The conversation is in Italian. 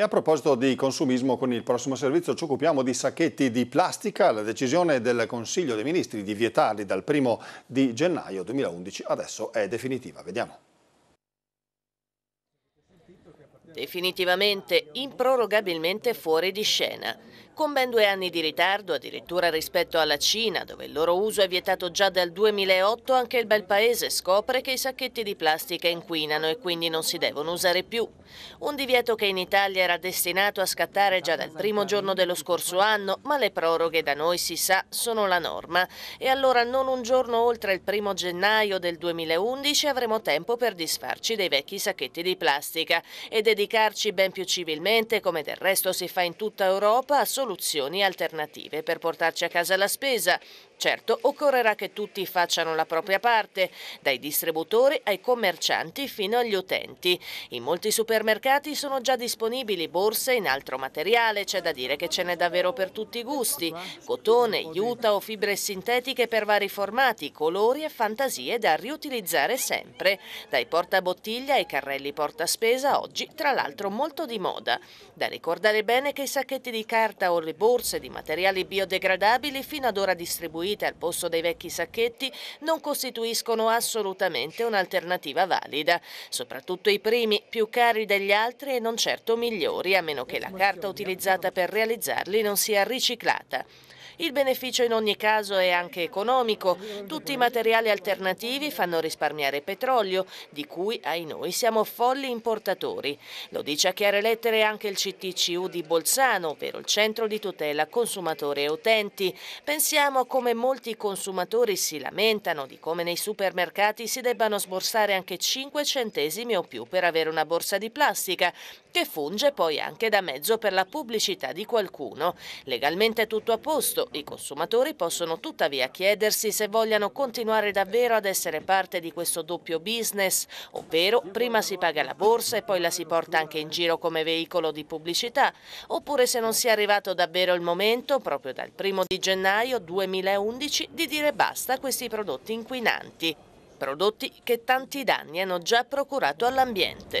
E a proposito di consumismo, con il prossimo servizio ci occupiamo di sacchetti di plastica, la decisione del Consiglio dei Ministri di vietarli dal 1 di gennaio 2011 adesso è definitiva. Vediamo. Definitivamente, improrogabilmente fuori di scena. Con ben due anni di ritardo, addirittura rispetto alla Cina, dove il loro uso è vietato già dal 2008, anche il bel paese scopre che i sacchetti di plastica inquinano e quindi non si devono usare più. Un divieto che in Italia era destinato a scattare già dal primo giorno dello scorso anno, ma le proroghe da noi, si sa, sono la norma. E allora non un giorno oltre il primo gennaio del 2011 avremo tempo per disfarci dei vecchi sacchetti di plastica e dedicarci ben più civilmente, come del resto si fa in tutta Europa, a soluzioni soluzioni alternative per portarci a casa la spesa, Certo, occorrerà che tutti facciano la propria parte, dai distributori ai commercianti fino agli utenti. In molti supermercati sono già disponibili borse in altro materiale, c'è da dire che ce n'è davvero per tutti i gusti, cotone, juta o fibre sintetiche per vari formati, colori e fantasie da riutilizzare sempre, dai portabottiglia ai carrelli portaspesa, oggi tra l'altro molto di moda. Da ricordare bene che i sacchetti di carta o le borse di materiali biodegradabili fino ad ora distribuiti costruite al posto dei vecchi sacchetti non costituiscono assolutamente un'alternativa valida, soprattutto i primi, più cari degli altri e non certo migliori, a meno che la carta utilizzata per realizzarli non sia riciclata. Il beneficio in ogni caso è anche economico. Tutti i materiali alternativi fanno risparmiare petrolio, di cui ai noi siamo folli importatori. Lo dice a chiare lettere anche il CTCU di Bolzano, ovvero il Centro di Tutela Consumatori e Utenti. Pensiamo a come molti consumatori si lamentano di come nei supermercati si debbano sborsare anche 5 centesimi o più per avere una borsa di plastica, che funge poi anche da mezzo per la pubblicità di qualcuno. Legalmente tutto a posto, i consumatori possono tuttavia chiedersi se vogliano continuare davvero ad essere parte di questo doppio business, ovvero prima si paga la borsa e poi la si porta anche in giro come veicolo di pubblicità, oppure se non sia arrivato davvero il momento, proprio dal 1 di gennaio 2011, di dire basta a questi prodotti inquinanti prodotti che tanti danni hanno già procurato all'ambiente.